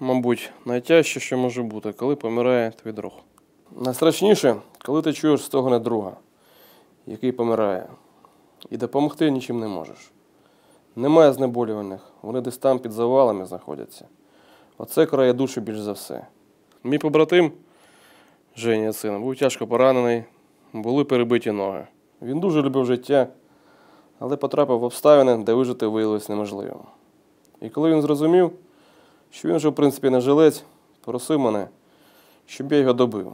мабуть, найтяжче, що може бути, коли помирає твій друг. Найстрашніше, коли ти чуєш стогне друга, який помирає, і допомогти нічим не можеш. Немає знеболювальних, вони десь там під завалами знаходяться. Оце крає душу більш за все. Мій побратим, Женя син, був тяжко поранений, були перебиті ноги. Він дуже любив життя, але потрапив в обставини, де вижити виявилось неможливим. І коли він зрозумів, що він вже, в принципі, не жилець, просив мене, щоб я його добив.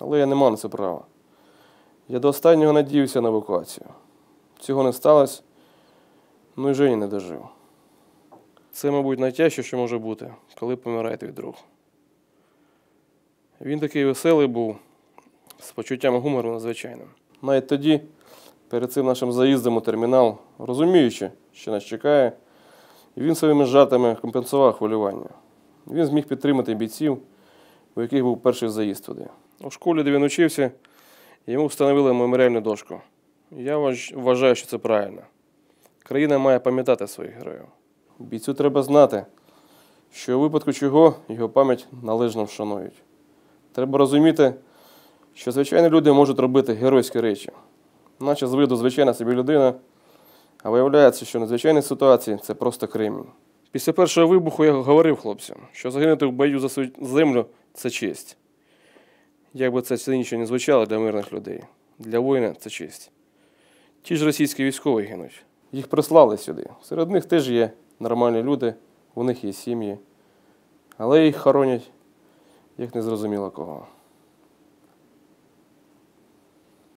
Але я не мав на це права. Я до останнього надіявся на евакуацію. Цього не сталося, ну і Жені не дожив. Це, мабуть, найтяжче, що може бути, коли помирає твій друг. Він такий веселий був, з почуттям гумору надзвичайним. Навіть тоді, перед цим нашим заїздом у термінал, розуміючи, що нас чекає, і він своїми жартами компенсував хвилювання. Він зміг підтримати бійців, у яких був перший заїзд туди. У школі, де він учився, йому встановили меморіальну дошку. Я вважаю, що це правильно. Країна має пам'ятати своїх героїв. Бійцю треба знати, що у випадку чого його пам'ять належно вшанують. Треба розуміти, що звичайні люди можуть робити геройські речі, наче з виду звичайна собі людина. А виявляється, що надзвичайні ситуації це просто кремінь. Після першого вибуху я говорив хлопцям, що загинути в бою за свою землю це честь. Як би це цинічно не звучало для мирних людей, для воїна це честь. Ті ж російські військові гинуть. Їх прислали сюди. Серед них теж є нормальні люди, у них є сім'ї, але їх хоронять як незрозуміло кого.